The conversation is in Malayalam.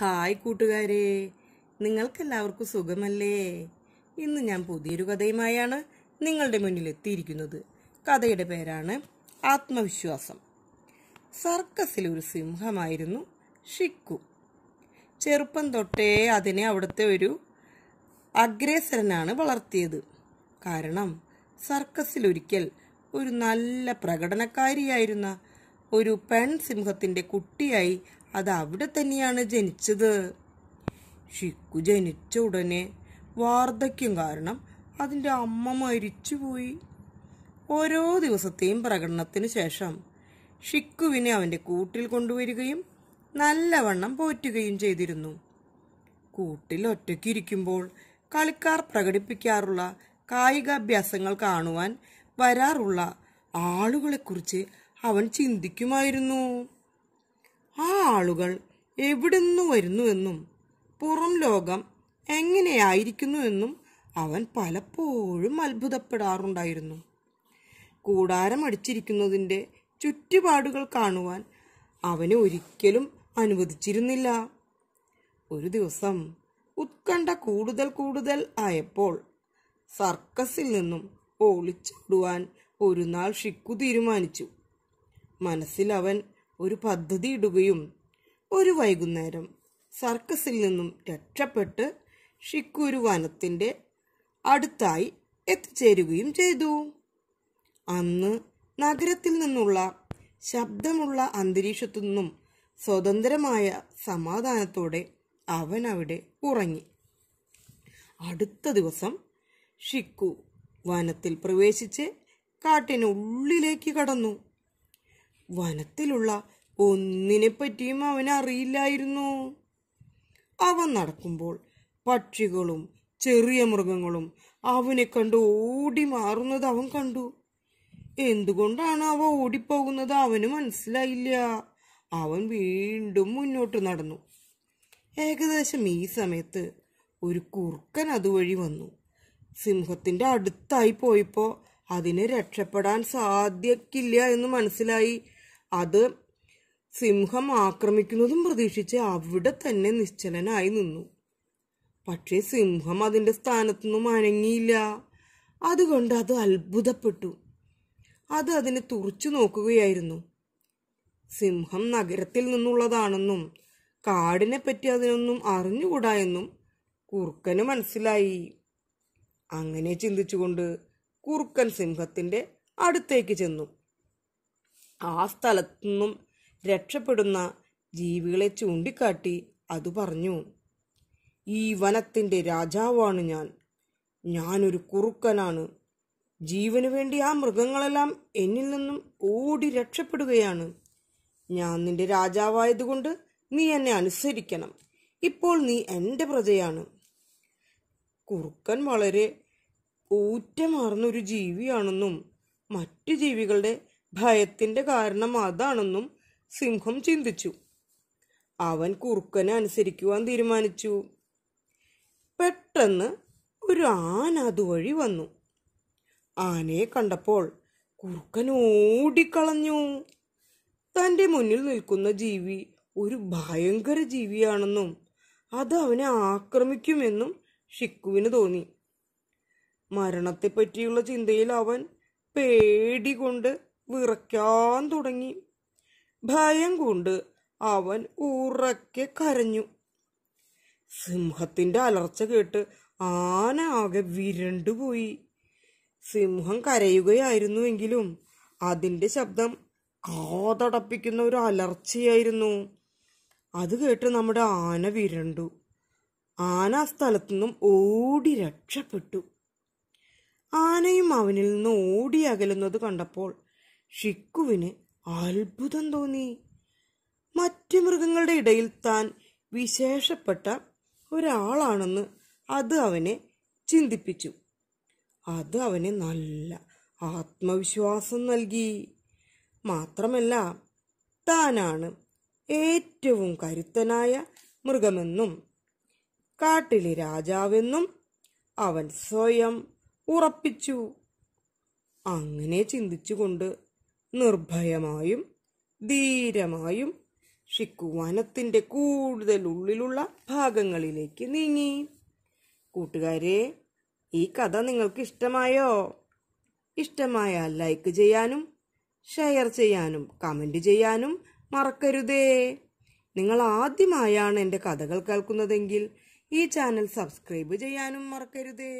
ഹായ് കൂട്ടുകാരെ നിങ്ങൾക്കെല്ലാവർക്കും സുഖമല്ലേ ഇന്ന് ഞാൻ പുതിയൊരു കഥയുമായാണ് നിങ്ങളുടെ മുന്നിൽ എത്തിയിരിക്കുന്നത് കഥയുടെ പേരാണ് ആത്മവിശ്വാസം സർക്കസിൽ ഒരു സിംഹമായിരുന്നു ഷിക്കു ചെറുപ്പം തൊട്ടേ അതിനെ അവിടുത്തെ ഒരു അഗ്രേസരനാണ് വളർത്തിയത് കാരണം സർക്കസിലൊരിക്കൽ ഒരു നല്ല പ്രകടനക്കാരിയായിരുന്ന ഒരു പെൺസിംഹത്തിൻ്റെ കുട്ടിയായി അത് അവിടെ തന്നെയാണ് ജനിച്ചത് ഷിക്കു ജനിച്ച ഉടനെ വാർദ്ധക്യം കാരണം അതിൻ്റെ അമ്മ മരിച്ചുപോയി ഓരോ ദിവസത്തെയും പ്രകടനത്തിന് ശേഷം ഷിക്കുവിനെ അവൻ്റെ കൂട്ടിൽ കൊണ്ടുവരികയും നല്ലവണ്ണം പോറ്റുകയും ചെയ്തിരുന്നു കൂട്ടിൽ ഒറ്റയ്ക്കിരിക്കുമ്പോൾ കളിക്കാർ പ്രകടിപ്പിക്കാറുള്ള കായികാഭ്യാസങ്ങൾ കാണുവാൻ വരാറുള്ള ആളുകളെക്കുറിച്ച് അവൻ ചിന്തിക്കുമായിരുന്നു ആ ആളുകൾ എവിടുന്നു വരുന്നുവെന്നും പുറം ലോകം എങ്ങനെയായിരിക്കുന്നുവെന്നും അവൻ പലപ്പോഴും അത്ഭുതപ്പെടാറുണ്ടായിരുന്നു കൂടാരം അടിച്ചിരിക്കുന്നതിൻ്റെ ചുറ്റുപാടുകൾ കാണുവാൻ അവനെ ഒരിക്കലും അനുവദിച്ചിരുന്നില്ല ഒരു ദിവസം ഉത്കണ്ഠ കൂടുതൽ കൂടുതൽ ആയപ്പോൾ സർക്കസിൽ നിന്നും ഒളിച്ചിടുവാൻ ഒരു നാൾ ഷിക്കു തീരുമാനിച്ചു മനസ്സിൽ അവൻ ഒരു പദ്ധതി ഇടുകയും ഒരു വൈകുന്നേരം സർക്കസിൽ നിന്നും രക്ഷപ്പെട്ട് ഷിക്കൂരു വനത്തിൻ്റെ അടുത്തായി എത്തിച്ചേരുകയും ചെയ്തു അന്ന് നഗരത്തിൽ നിന്നുള്ള ശബ്ദമുള്ള അന്തരീക്ഷത്തു നിന്നും സ്വതന്ത്രമായ സമാധാനത്തോടെ അവൻ അവിടെ ഉറങ്ങി അടുത്ത ദിവസം ഷിക്കു വനത്തിൽ പ്രവേശിച്ച് കാട്ടിനുള്ളിലേക്ക് കടന്നു വനത്തിലുള്ള ഒന്നിനെപ്പറ്റിയും അവനറിയില്ലായിരുന്നു അവൻ നടക്കുമ്പോൾ പക്ഷികളും ചെറിയ മൃഗങ്ങളും അവനെ കണ്ട് ഓടി മാറുന്നത് അവൻ കണ്ടു എന്തുകൊണ്ടാണ് അവ ഓടിപ്പോകുന്നത് അവന് മനസ്സിലായില്ല അവൻ വീണ്ടും മുന്നോട്ട് നടന്നു ഏകദേശം ഈ സമയത്ത് ഒരു കുറുക്കൻ അതുവഴി വന്നു സിംഹത്തിൻ്റെ അടുത്തായി പോയപ്പോൾ അതിനെ രക്ഷപ്പെടാൻ സാധിക്കില്ല എന്ന് മനസ്സിലായി അത് സിംഹം ആക്രമിക്കുന്നതും പ്രതീക്ഷിച്ച് അവിടെ തന്നെ നിശ്ചലനായി നിന്നു പക്ഷേ സിംഹം അതിൻ്റെ സ്ഥാനത്തുനിന്നും അനങ്ങിയില്ല അതുകൊണ്ട് അത് അത്ഭുതപ്പെട്ടു അത് അതിനെ തുറച്ചു നോക്കുകയായിരുന്നു സിംഹം നഗരത്തിൽ നിന്നുള്ളതാണെന്നും കാടിനെ പറ്റി അതിനൊന്നും അറിഞ്ഞുകൂടാ എന്നും കുറുക്കന് മനസ്സിലായി അങ്ങനെ ചിന്തിച്ചുകൊണ്ട് കുറുക്കൻ സിംഹത്തിൻ്റെ അടുത്തേക്ക് ചെന്നു ആ സ്ഥലത്തു നിന്നും രക്ഷപ്പെടുന്ന ജീവികളെ ചൂണ്ടിക്കാട്ടി അത് പറഞ്ഞു ഈ വനത്തിൻ്റെ രാജാവാണ് ഞാൻ ഞാനൊരു കുറുക്കനാണ് ജീവന് വേണ്ടി ആ മൃഗങ്ങളെല്ലാം എന്നിൽ നിന്നും ഓടി രക്ഷപ്പെടുകയാണ് ഞാൻ നിന്റെ രാജാവായതുകൊണ്ട് നീ എന്നെ അനുസരിക്കണം ഇപ്പോൾ നീ എൻ്റെ പ്രജയാണ് കുറുക്കൻ വളരെ ഊറ്റമാർന്നൊരു ജീവിയാണെന്നും മറ്റു ജീവികളുടെ ഭയത്തിന്റെ കാരണം അതാണെന്നും സിംഹം ചിന്തിച്ചു അവൻ കുറുക്കനെ അനുസരിക്കുവാൻ തീരുമാനിച്ചു പെട്ടെന്ന് ഒരു ആന അതുവഴി വന്നു ആനയെ കണ്ടപ്പോൾ കുറുക്കൻ ഓടിക്കളഞ്ഞു തൻ്റെ മുന്നിൽ നിൽക്കുന്ന ജീവി ഒരു ഭയങ്കര ജീവിയാണെന്നും അത് അവനെ ആക്രമിക്കുമെന്നും ഷിക്കുവിന് തോന്നി മരണത്തെപ്പറ്റിയുള്ള ചിന്തയിൽ അവൻ പേടി കൊണ്ട് വിറയ്ക്കാൻ തുടങ്ങി ഭയം കൊണ്ട് അവൻ ഉറക്കെ കരഞ്ഞു സിംഹത്തിന്റെ അലർച്ച കേട്ട് ആന ആകെ വിരണ്ടുപോയി സിംഹം കരയുകയായിരുന്നുവെങ്കിലും അതിന്റെ ശബ്ദം കാതടപ്പിക്കുന്ന ഒരു അലർച്ചയായിരുന്നു അത് കേട്ട് നമ്മുടെ ആന വിരണ്ടു ആന ആ സ്ഥലത്തു നിന്നും ഓടി രക്ഷപ്പെട്ടു ആനയും അവനിൽ നിന്ന് ഓടി അകലുന്നത് കണ്ടപ്പോൾ ഷിക്കുവിന് അത്ഭുതം തോന്നി മറ്റു മൃഗങ്ങളുടെ ഇടയിൽ താൻ വിശേഷപ്പെട്ട ഒരാളാണെന്ന് അത് അവനെ ചിന്തിപ്പിച്ചു അത് അവന് നല്ല ആത്മവിശ്വാസം നൽകി മാത്രമല്ല താനാണ് ഏറ്റവും കരുത്തനായ മൃഗമെന്നും കാട്ടിലെ രാജാവെന്നും അവൻ സ്വയം ഉറപ്പിച്ചു അങ്ങനെ ചിന്തിച്ചുകൊണ്ട് നിർഭയമായും ധീരമായും ഷിക്കു വനത്തിൻ്റെ കൂടുതൽ ഉള്ളിലുള്ള ഭാഗങ്ങളിലേക്ക് നീങ്ങി കൂട്ടുകാരെ ഈ കഥ നിങ്ങൾക്ക് ഇഷ്ടമായോ ഇഷ്ടമായ ലൈക്ക് ചെയ്യാനും ഷെയർ ചെയ്യാനും കമൻറ്റ് ചെയ്യാനും മറക്കരുതേ നിങ്ങൾ ആദ്യമായാണ് എൻ്റെ കഥകൾ കേൾക്കുന്നതെങ്കിൽ ഈ ചാനൽ സബ്സ്ക്രൈബ് ചെയ്യാനും മറക്കരുതേ